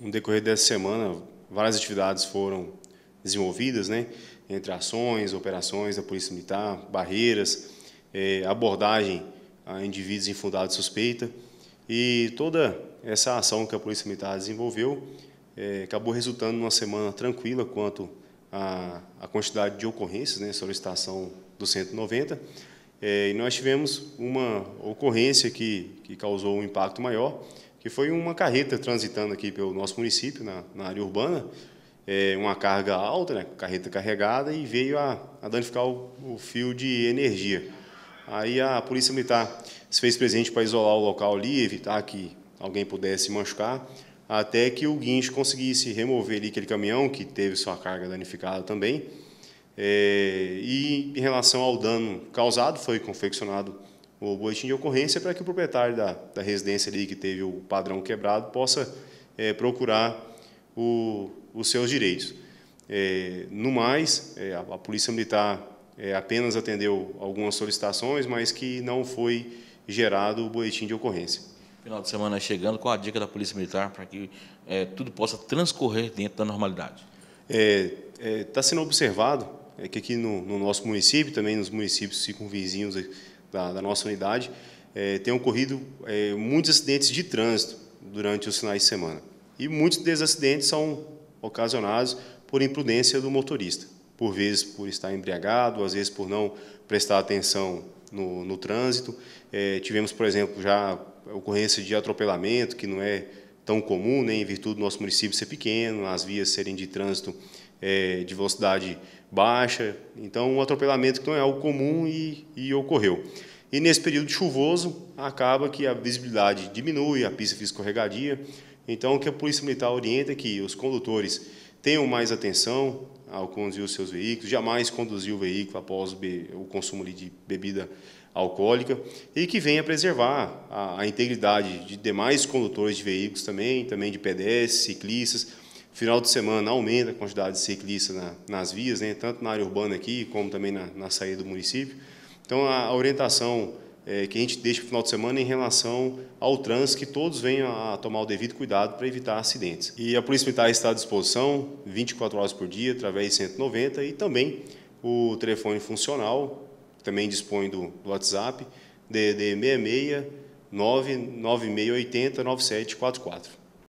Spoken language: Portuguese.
no decorrer dessa semana, várias atividades foram desenvolvidas, né? entre ações, operações da Polícia Militar, barreiras, é, abordagem a indivíduos infundados suspeita. E toda essa ação que a Polícia Militar desenvolveu é, acabou resultando numa semana tranquila quanto à, quantidade de ocorrências, né, solicitação do 190. É, e nós tivemos uma ocorrência que, que causou um impacto maior, que foi uma carreta transitando aqui pelo nosso município, na, na área urbana, é, uma carga alta, né, carreta carregada, e veio a, a danificar o, o, fio de energia. Aí a Polícia Militar se fez presente para isolar o local ali, evitar que alguém pudesse machucar, até que o guincho conseguisse remover ali aquele caminhão, que teve sua carga danificada também. É, e em relação ao dano causado, foi confeccionado o boletim de ocorrência para que o proprietário da, da residência ali que teve o padrão quebrado possa é, procurar o, os seus direitos. É, no mais, é, a, a, Polícia Militar é, apenas atendeu algumas solicitações, mas que não foi gerado o boletim de ocorrência. Final de semana chegando, qual a dica da Polícia Militar para que é, tudo possa transcorrer dentro da normalidade? Está é, sendo observado que aqui no, no nosso município, também nos municípios circunvizinhos da, da nossa unidade, é, tem ocorrido é, muitos acidentes de trânsito durante os finais de semana. E muitos desses acidentes são ocasionados por imprudência do motorista, por vezes por estar embriagado, às vezes por não prestar atenção no, no trânsito. É, tivemos, por exemplo, já ocorrência de atropelamento, que não é tão comum, né, em virtude do nosso município ser pequeno, as vias serem de trânsito é, de velocidade baixa. Então, um atropelamento que não é algo comum e, e ocorreu. E nesse período chuvoso, acaba que a visibilidade diminui, a pista fica escorregadia. Então, o que a Polícia Militar orienta é que os condutores tenham mais atenção ao conduzir os seus veículos, jamais conduzir o veículo após o, consumo de bebida alcoólica e que venha preservar a, a integridade de demais condutores de veículos também, também de pedestres, ciclistas, Final de semana aumenta a quantidade de ciclistas na, nas vias, né, tanto na área urbana aqui como também na, na saída do município. Então, a, a orientação é, que a gente deixa para o final de semana é em relação ao trânsito, que todos venham a tomar o devido cuidado para evitar acidentes. E a Polícia Militar está à disposição 24 horas por dia, através de 190, e também o telefone funcional, também dispõe do, do WhatsApp, DD 66 99680 9744.